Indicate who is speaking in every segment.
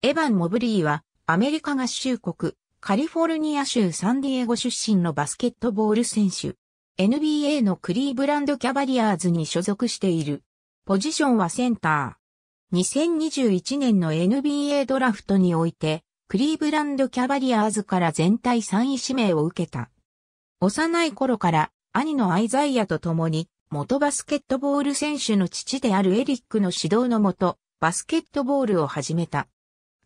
Speaker 1: エヴァン・モブリーは、アメリカ合衆国、カリフォルニア州サンディエゴ出身のバスケットボール選手。NBA のクリーブランドキャバリアーズに所属している。ポジションはセンター。2021年の NBA ドラフトにおいて、クリーブランドキャバリアーズから全体3位指名を受けた。幼い頃から兄のアイザイアと共に、元バスケットボール選手の父であるエリックの指導のもと、バスケットボールを始めた。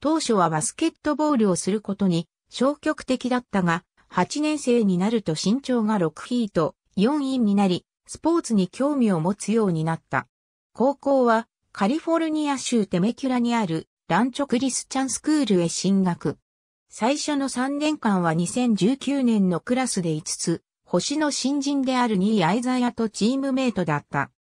Speaker 1: 当初はバスケットボールをすることに消極的だったが、8年生になると身長が6ヒート、4インになり、スポーツに興味を持つようになった。高校はカリフォルニア州テメキュラにあるランチョクリスチャンスクールへ進学。最初の3年間は2019年のクラスで5つ、星の新人である2位アイザヤとチームメイトだった。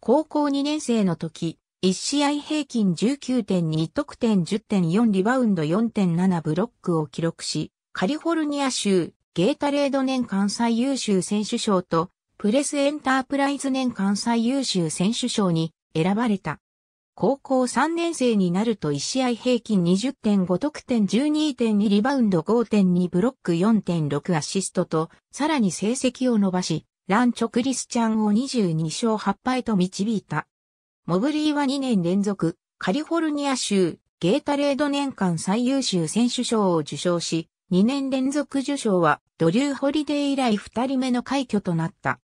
Speaker 1: 高校2年生の時、1試合平均19.2得点10.4リバウンド4.7ブロックを記録し、カリフォルニア州ゲータレード年間最優秀選手賞とプレスエンタープライズ年間最優秀選手賞に選ばれた。高校3年生になると1試合平均20.5得点12.2リバウンド5.2ブロック4.6アシストと、さらに成績を伸ばし、ランチョ・クリスチャンを22勝8敗と導いた。モブリーは2年連続、カリフォルニア州、ゲータレード年間最優秀選手賞を受賞し、2年連続受賞はドリュー・ホリデー以来2人目の快挙となった。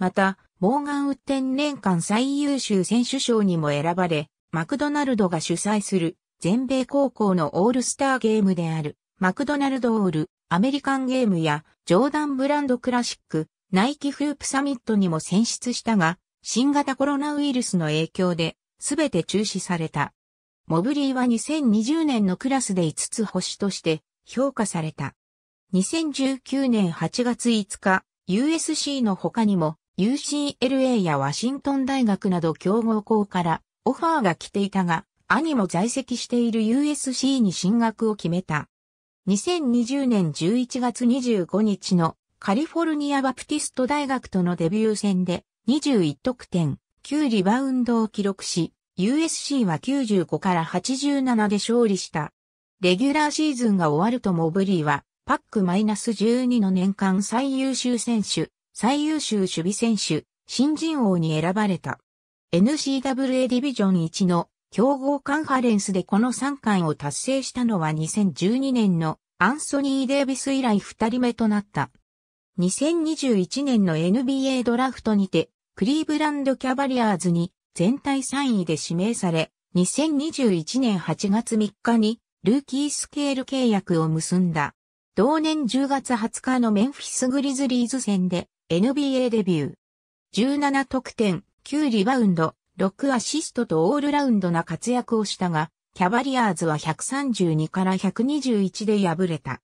Speaker 1: また、モーガン・ウッテン年間最優秀選手賞にも選ばれ、マクドナルドが主催する全米高校のオールスターゲームである、マクドナルドオール、アメリカンゲームや、ジョーダン・ブランド・クラシック、ナイキ・フープ・サミットにも選出したが、新型コロナウイルスの影響で、すべて中止された。モブリーは2020年のクラスで5つ星として評価された。2019年8月5日、USC の他にも UCLA やワシントン大学など強豪校からオファーが来ていたが、兄も在籍している USC に進学を決めた。2020年11月25日のカリフォルニアバプティスト大学とのデビュー戦で21得点、9リバウンドを記録し、USC は95から87で勝利した。レギュラーシーズンが終わるとモブリーは、パック -12 の年間最優秀選手、最優秀守備選手、新人王に選ばれた。n c w a ディビジョン1の競合カンファレンスでこの3冠を達成したのは2012年のアンソニー・デイビス以来2人目となった。2021年の NBA ドラフトにてクリーブランドキャバリアーズに全体3位で指名され、2021年8月3日にルーキースケール契約を結んだ。同年10月20日のメンフィスグリズリーズ戦で NBA デビュー。17得点、9リバウンド、6アシストとオールラウンドな活躍をしたが、キャバリアーズは132から121で敗れた。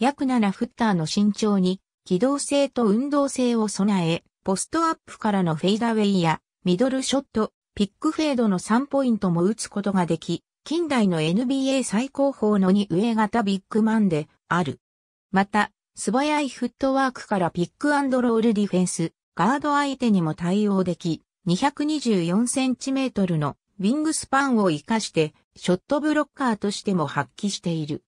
Speaker 1: 約7フッターの身長に機動性と運動性を備え、ポストアップからのフェイダウェイやミドルショット、ピックフェードの3ポイントも打つことができ、近代の NBA 最高峰の2上型ビッグマンである。また、素早いフットワークからピックアンドロールディフェンス、ガード相手にも対応でき、224センチメートルのウィングスパンを活かして、ショットブロッカーとしても発揮している。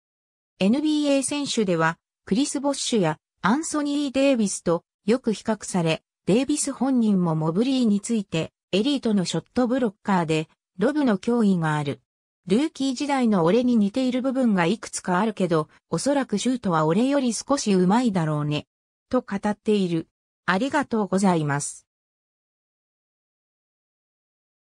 Speaker 1: NBA 選手では、クリス・ボッシュやアンソニー・デイビスとよく比較され、デイビス本人もモブリーについて、エリートのショットブロッカーで、ロブの脅威がある。ルーキー時代の俺に似ている部分がいくつかあるけど、おそらくシュートは俺より少し上手いだろうね。と語っている。ありがとうございます。